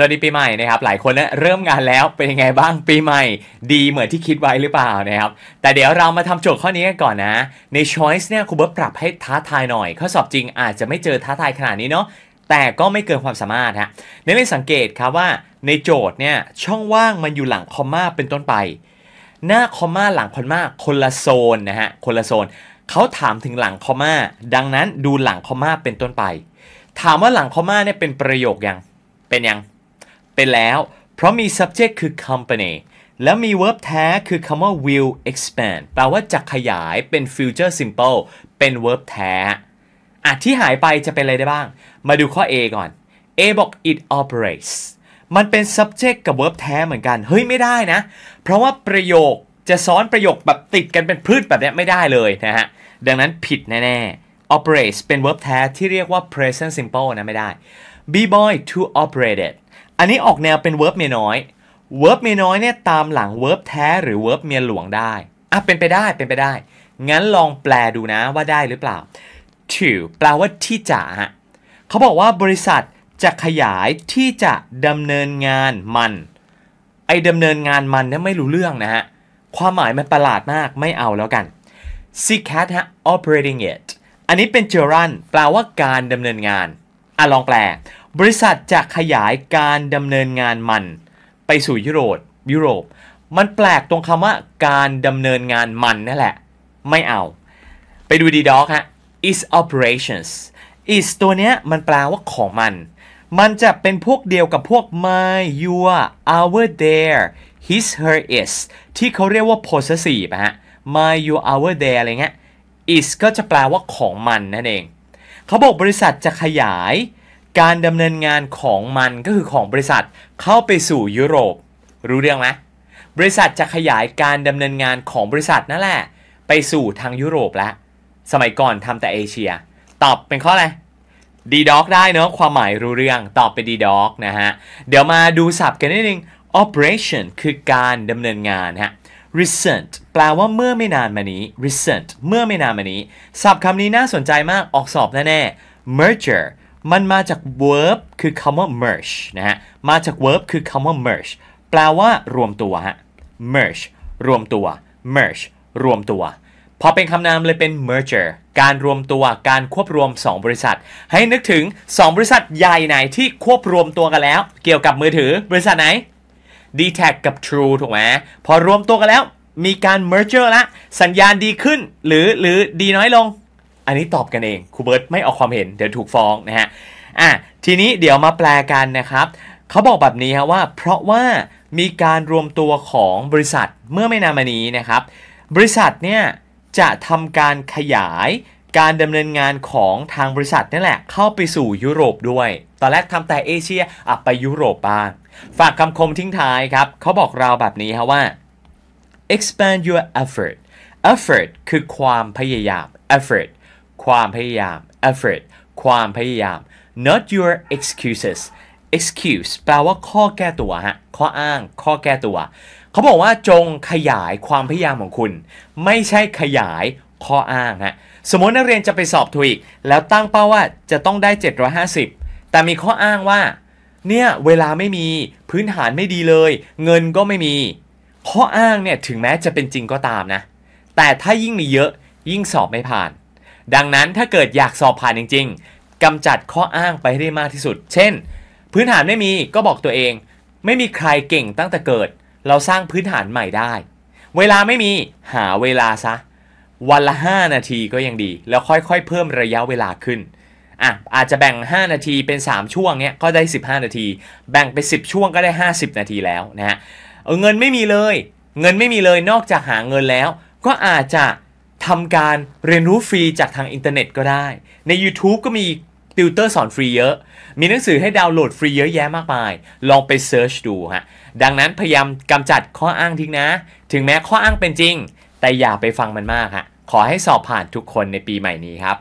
สวัสดีปีใหม่นะครับ หลายคนนะเริ่มงานแล้วเป็นยังไงบ้างปีใหม่ ดีเหมือนที่คิดไว้หรือเปล่านะครับ แต่เดี๋ยวเรามาทำโจทย์ข้อนี้กันก่อนนะ ใน choice เนี่ยครูเบิร์ตปรับให้ท้าทายหน่อยข้อสอบจริงอาจจะไม่เจอท้าทายขนาดนี้เนาะแต่ก็ไม่เกินความสามารถฮะในเรงสังเกตครับว่าในโจทย์เนี่ยช่องว่างมันอยู่หลังคอมมาเป็นต้นไปหน้าคอมมาหลังคอมมาคนละโซนนะฮะคนละโซนเขาถามถึงหลังคอมมาดังนั้นดูหลังคอมมาเป็นต้นไปถามว่าหลังคอมมาเนี่ยเป็นประโยคยังเป็นยังไปแล้ว เพราะมี subject คือ company แล้วมี verb แท้คือคำว่า will expand แปลว่าจะขยายเป็น future simple เป็น verb แท้อะที่หายไปจะเป็นอะไรได้บ้าง มาดูข้อ A ก่อน A บอก it operates มันเป็น subject กับ verb แท้เหมือนกัน เฮ้ย ไม่ได้นะ เพราะว่าประโยคจะซ้อนประโยคแบบติดกันเป็นพืชแบบนี้ไม่ได้เลยนะฮะ ดังนั้นผิดแน่ๆ operates เป็น verb แท้ที่เรียกว่า present simple นะไม่ได้ b e boy to operated อันนี้ออกแนวเป็นเวิร์บเมียน้อยเวิร์บเมียน้อยเนี่ยตามหลังเวิร์บแท้ หรือเวิร์บเมียหลวงได้ อ่ะเป็นไปได้เป็นไปได้ งั้นลองแปลดูนะว่าได้หรือเปล่า to แปลว่าที่จะฮะเขาบอกว่าบริษัทจะขยายที่จะดำเนินงานมัน ไอ้ดำเนินงานมันเนี่ยไม่รู้เรื่องนะฮะ ความหมายมันประหลาดมากไม่เอาแล้วกัน s see c a t ฮะ operating it อันนี้เป็น gerund แปลว่าการดำเนินงาน อ่ะลองแปลบริษัทจะขยายการดำเนินงานมัน ไปสู่ยุโรปยุโรป มันแปลกตรงคำว่าการดำเนินงานมันนั่นแหละ ไม่เอา ไปดูดีด็อกฮะ is operations is ตัวเนี้ยมันแปลว่าของมัน มันจะเป็นพวกเดียวกับพวก my your our their his her is ที่เขาเรียกว่า possessive ฮะ my your our their อะไรเงี้ย is ก็จะแปลว่าของมันนั่นเอง เขาบอกบริษัทจะขยายการดำเนินงานของมันก็คือของบริษัทเข้าไปสู่ยุโรป รู้เรื่องไหมบริษัทจะขยายการดำเนินงานของบริษัทนั่นแหละ ไปสู่ทางยุโรปแล้วสมัยก่อนทำแต่เอเชีย ตอบเป็นข้ออะไรดีด็อกได้เนาะความหมายรู้เรื่องตอบไปดีด็อกนะฮะ เดี๋ยวมาดูศัพท์กันนิดนึง operation คือการดำเนินงานฮะ recent แปลว่าเมื่อไม่นานมานี้ recent เมื่อไม่นานมานี้ศัพท์คำนี้น่าสนใจมากออกสอบแน่ๆ merger มันมาจาก verb คือคำว่า merge นะฮะ มาจาก verb คือคำว่า merge แปลว่ารวมตัวฮะ merge รวมตัว merge รวมตัว พอเป็นคำนามเลยเป็น merger การรวมตัวการควบรวม 2 บริษัท ให้นึกถึง 2 บริษัทใหญ่ไหนที่ควบรวมตัวกันแล้ว เกี่ยวกับมือถือ บริษัทไหน d t a c กับ True ถูกไหม พอรวมตัวกันแล้ว มีการ merger ละ สัญญาณดีขึ้นหรือหรือดีน้อยลงอันนี้ตอบกันเองครูเบิร์ตไม่ออกความเห็นเดี๋ยวถูกฟ้องนะฮะอ่ะทีนี้เดี๋ยวมาแปลกันนะครับเขาบอกแบบนี้ครว่า เพราะว่ามีการรวมตัวของบริษัทเมื่อไม่นานมานี้นะครับบริษัทเนี่ยจะทำการขยายการดำเนินงานของทางบริษัทนี่แหละเข้าไปสู่ยุโรปด้วยตอนแรกทำแต่เอเชียอับไปยุโรปบ้างฝากคำคมทิ้งท้ายครับเขาบอกเราแบบนี้ครว่า expand your effort effort คือความพยายาม effort ความพยายาม effort ความพยายาม not your excuses excuse แปลว่าข้อแก้ตัวฮะ ข้ออ้าง ข้อแก้ตัว เขาบอกว่าจงขยายความพยายามของคุณ ไม่ใช่ขยายข้ออ้างฮะ สมมตินักเรียนจะไปสอบทวีกแล้วตั้งเป้าว่าจะต้องได้ 750 แต่มีข้ออ้างว่า เนี่ยเวลาไม่มี พื้นฐานไม่ดีเลย เงินก็ไม่มี ข้ออ้างเนี่ยถึงแม้จะเป็นจริงก็ตามนะ แต่ถ้ายิ่งมีเยอะยิ่งสอบไม่ผ่านดังนั้นถ้าเกิดอยากสอบผ่านจริง ๆ กำจัดข้ออ้างไปให้ได้มากที่สุด เช่น พื้นฐานไม่มีก็บอกตัวเอง ไม่มีใครเก่งตั้งแต่เกิด เราสร้างพื้นฐานใหม่ได้ เวลาไม่มีหาเวลาซะ วันละ 5 นาทีก็ยังดีแล้วค่อยๆเพิ่มระยะเวลาขึ้นอ่ะอาจจะแบ่ง 5 นาทีเป็น 3 ช่วงเนี้ยก็ได้ 15 นาที แบ่งเป็น10 ช่วงก็ได้ 50 นาทีแล้วนะฮะเเงินไม่มีเลย เงินไม่มีเลยนอกจากหาเงินแล้ว ก็อาจจะทำการเรียนรู้ฟรีจากทางอินเทอร์เน็ตก็ได้ ใน YouTube ก็มีติวเตอร์สอนฟรีเยอะ มีหนังสือให้ดาวน์โหลดฟรีเยอะแยะมากมาย ลองไปเซิร์ชดูฮะดังนั้นพยายามกำจัดข้ออ้างทิ้งนะ ถึงแม้ข้ออ้างเป็นจริง แต่อย่าไปฟังมันมากฮะขอให้สอบผ่านทุกคนในปีใหม่นี้ครับ